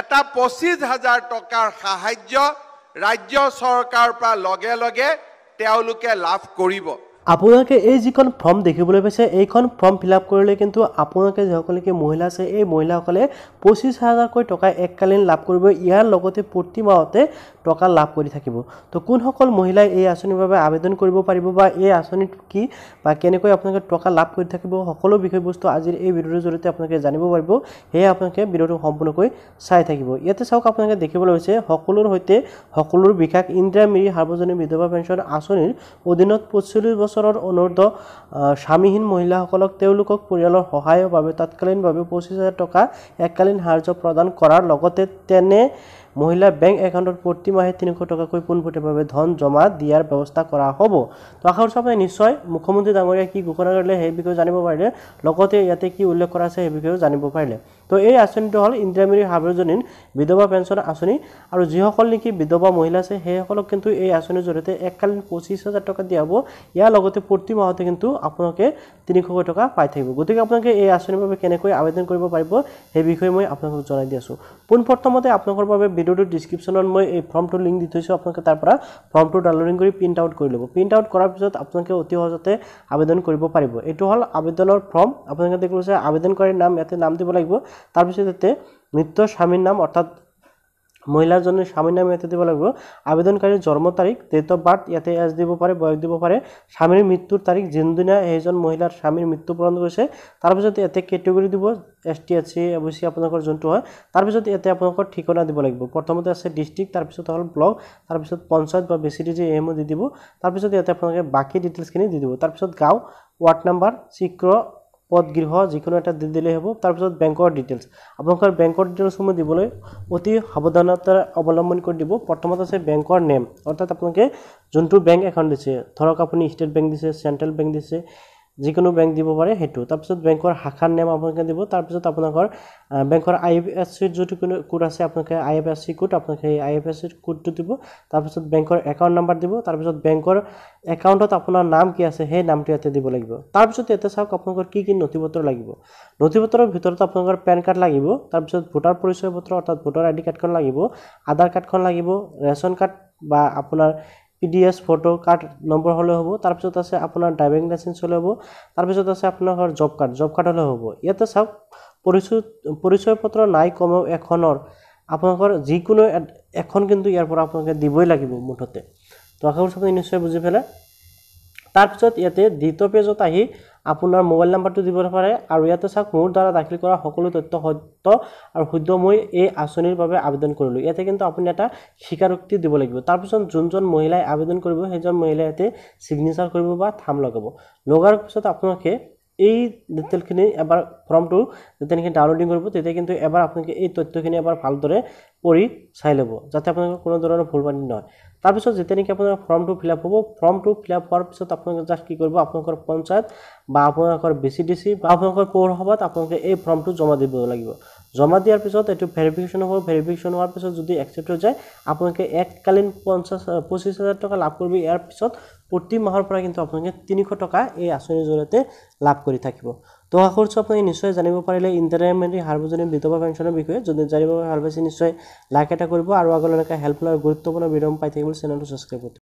এটা পঁচিছ হাজাৰ টকাৰ সাহাৰ্য ৰাজ্য চৰকাৰৰ পৰা লগে লগে তেওঁলোকে লাভ কৰিব আপোনালোকে এই যিখন ফৰ্ম দেখিবলৈ পাইছে এইখন ফৰ্ম ফিল আপ কৰিলে কিন্তু আপোনালোকে যিসকলকে মহিলা আছে এই মহিলাসকলে পঁচিছ হাজাৰকৈ টকা এককালীন লাভ কৰিব ইয়াৰ লগতে প্ৰতি মাহতে টকা লাভ কৰি থাকিব তো কোনসকল মহিলাই এই আঁচনিৰ বাবে আবেদন কৰিব পাৰিব বা এই আঁচনিত কি বা কেনেকৈ আপোনালোকে টকা লাভ কৰি থাকিব সকলো বিষয়বস্তু আজিৰ এই ভিডিঅ'টোৰ জৰিয়তে আপোনালোকে জানিব পাৰিব সেয়ে আপোনালোকে ভিডিঅ'টো সম্পূৰ্ণকৈ চাই থাকিব ইয়াতে চাওক আপোনালোকে দেখিবলৈ হৈছে সকলোৰ সৈতে সকলোৰ বিকাশ ইন্দিৰা মিৰি সাৰ্বজনীন বিধৱা পেঞ্চন আঁচনিৰ অধীনত পঁচিছ বছৰ বছৰৰ অনুৰ্ধ স্বামীহীন মহিলাসকলক তেওঁলোকক পৰিয়ালৰ সহায়ৰ বাবে তৎকালীনভাৱে পঁচিছ হাজাৰ টকা এককালীন সাহাৰ্য প্ৰদান কৰাৰ লগতে তেনে মহিলাৰ বেংক একাউণ্টত প্ৰতি মাহে তিনিশ টকাকৈ পোনপটীয়াভাৱে ধন জমা দিয়াৰ ব্যৱস্থা কৰা হ'ব ত' আশা কৰিছোঁ আপুনি নিশ্চয় মুখ্যমন্ত্ৰী ডাঙৰীয়াই কি ঘোষণা কৰিলে সেই বিষয়ে জানিব পাৰিলে লগতে ইয়াতে কি উল্লেখ কৰা আছে সেই বিষয়েও জানিব পাৰিলে তো এই আঁচনিটো হ'ল ইন্দ্ৰামিৰি সাৰ্বজনীন বিধৱা পেঞ্চন আঁচনি আৰু যিসকল নেকি বিধৱা মহিলা আছে সেইসকলক কিন্তু এই আঁচনিৰ জৰিয়তে এককালীন পঁচিছ হাজাৰ টকা দিয়া হ'ব ইয়াৰ লগতে প্ৰতি মাহতে কিন্তু আপোনালোকে তিনিশকৈ টকা পাই থাকিব গতিকে আপোনালোকে এই আঁচনিৰ বাবে কেনেকৈ আবেদন কৰিব পাৰিব সেই বিষয়ে মই আপোনালোকক জনাই দি আছোঁ পোনপ্ৰথমতে আপোনালোকৰ বাবে ভিডিঅ'টোৰ ডিছক্ৰিপশ্যনত মই এই ফৰ্মটো লিংক দি থৈছোঁ আপোনালোকে তাৰ পৰা ফৰ্মটো ডাউনলোডিং কৰি প্ৰিণ্ট আউট কৰি ল'ব প্ৰিণ্ট আউট কৰাৰ পিছত আপোনালোকে অতি সহজতে আবেদন কৰিব পাৰিব এইটো হ'ল আবেদনৰ ফৰ্ম আপোনালোকে দেখিছে আবেদনকাৰীৰ নাম ইয়াতে নাম দিব লাগিব তাৰপিছত ইয়াতে মৃত স্বামীৰ নাম অৰ্থাৎ মহিলাজনীৰ স্বামীৰ নাম ইয়াতে দিব লাগিব আবেদনকাৰীৰ জন্ম তাৰিখ ডেট অফ বাৰ্থ ইয়াতে এজ দিব পাৰে বয়স দিব পাৰে স্বামীৰ মৃত্যুৰ তাৰিখ যোনদিনা সেইজন মহিলাৰ স্বামীৰ মৃত্যুবৰণ কৰিছে তাৰপিছত ইয়াতে কেটেগৰি দিব S T S C A B C আপোনালোকৰ যোনটো হয় তাৰপিছত ইয়াতে আপোনালোকৰ ঠিকনা দিব লাগিব প্ৰথমতে আছে ডিষ্ট্ৰিক্ট তাৰপিছত হ'ল ব্লক তাৰপিছত পঞ্চায়ত বা বি চি ডি জি এইসমূহ দি দিব তাৰপিছত ইয়াতে আপোনালোকে বাকী ডিটেইলছখিনি দি দিব তাৰপিছত গাঁও ৱাৰ্ড নাম্বাৰ চিক্ৰ পদ গৃহ যিকোনো এটা দি দিলেই হ'ব তাৰপিছত বেংকৰ ডিটেইলছ আপোনালোকৰ বেংকৰ ডিটেইলছসমূহ দিবলৈ অতি সাৱধানতা অৱলম্বন কৰি দিব প্ৰথমত আছে বেংকৰ নেম অৰ্থাৎ আপোনালোকে যোনটো বেংক এখন দিছে ধৰক আপুনি ষ্টেট বেংক দিছে চেণ্ট্ৰেল বেংক দিছে যিকোনো বেংক দিব পাৰে সেইটো তাৰপিছত বেংকৰ শাখাৰ নেম আপোনালোকে দিব তাৰপিছত আপোনালোকৰ বেংকৰ আই এফ এছ চিত যদি কোনো কোড আছে আপোনালোকে I F S C code আপোনালোকে সেই আই এফ এছ চি কোডটো দিব তাৰপিছত বেংকৰ একাউণ্ট নাম্বাৰ দিব তাৰপিছত বেংকৰ একাউণ্টত আপোনাৰ নাম কি আছে সেই নামটো ইয়াতে দিব লাগিব তাৰপিছত ইয়াতে চাওক আপোনালোকৰ কি কি নথি পত্ৰ লাগিব নথি পত্ৰৰ ভিতৰত আপোনালোকৰ পেন কাৰ্ড লাগিব তাৰপিছত ভোটাৰ পৰিচয় পত্ৰ অৰ্থাৎ ভোটাৰ আই ডি কাৰ্ডখন লাগিব আধাৰ কাৰ্ডখন লাগিব ৰেচন কাৰ্ড বা আপোনাৰ পি ডি এছ ভোটৰ কাৰ্ড নম্বৰ হ'লে হ'ব তাৰপিছত আছে আপোনাৰ ড্ৰাইভিং লাইচেঞ্চ হ'লে হ'ব তাৰপিছত আছে আপোনাৰ জব কাৰ্ড জব কাৰ্ড হ'লে হ'ব ইয়াতে চাওক পৰিচয় পৰিচয় পত্ৰ নাই কমেও এখনৰ আপোনালোকৰ যিকোনো এখন কিন্তু ইয়াৰ পৰা আপোনালোকে দিবই লাগিব মুঠতে ত' আশা কৰিছোঁ আপুনি নিশ্চয় বুজি পেলাই তাৰপিছত ইয়াতে দ্বিতীয় পেজত আহি আপোনাৰ মোবাইল নাম্বাৰটো দিব পাৰে আৰু ইয়াতে চাওক মোৰ দ্বাৰা দাখিল কৰা সকলো তথ্য সত্য আৰু শুদ্ধ মই এই আঁচনিৰ বাবে আবেদন কৰিলোঁ ইয়াতে কিন্তু আপুনি এটা স্বীকাৰোক্তি দিব লাগিব তাৰপিছত যোনজন মহিলাই আবেদন কৰিব সেইজন মহিলাই ইয়াতে ছিগনেচাৰ কৰিব বা থাম লগাব লগাৰ পিছত আপোনালোকে এই ডিটেইলখিনি এবাৰ ফৰ্মটো যেতিয়া নেকি ডাউনলোডিং কৰিব তেতিয়া কিন্তু এবাৰ আপোনালোকে এই তথ্যখিনি এবাৰ ভালদৰে কৰি চাই ল'ব যাতে আপোনালোকৰ কোনো ধৰণৰ ভুলবানি নহয় তাৰপিছত যেতিয়া নেকি আপোনালোকৰ ফৰ্মটো ফিল আপ হ'ব ফৰ্মটো ফিল আপ হোৱাৰ পিছত আপোনালোকে জাষ্ট কি কৰিব আপোনালোকৰ পঞ্চায়ত বা আপোনালোকৰ বি চি ডি চি বা আপোনালোকৰ পৌৰসভাত আপোনালোকে এই ফৰ্মটো জমা দিব লাগিব জমা দিয়াৰ পিছত এইটো ভেৰিফিকেশ্যন হ'ব ভেৰিফিকেশ্যন হোৱাৰ পিছত যদি একচেপ্ট হৈ যায় আপোনালোকে এককালীন পঞ্চাছ পঁচিছ হাজাৰ টকা লাভ কৰিব ইয়াৰ পিছত প্ৰতি মাহৰ পৰা কিন্তু আপোনালোকে তিনিশ টকা এই আঁচনিৰ জৰিয়তে লাভ কৰি থাকিব তো আশা কৰিছোঁ আপুনি নিশ্চয় জানিব পাৰিলে ইণ্টাৰনেট মেণ্ট্ৰী সাৰ্বজনীন বিধৱা পেঞ্চনৰ বিষয়ে যদি জানিব ভাল পাইছে নিশ্চয় লাইক এটা কৰিব আৰু আগলৈ এনেকৈ হেল্পফুল আৰু গুৰুত্বপূৰ্ণ বিধম পাই থাকিব চেনেলটো ছাবস্ক্ৰাইব কৰিব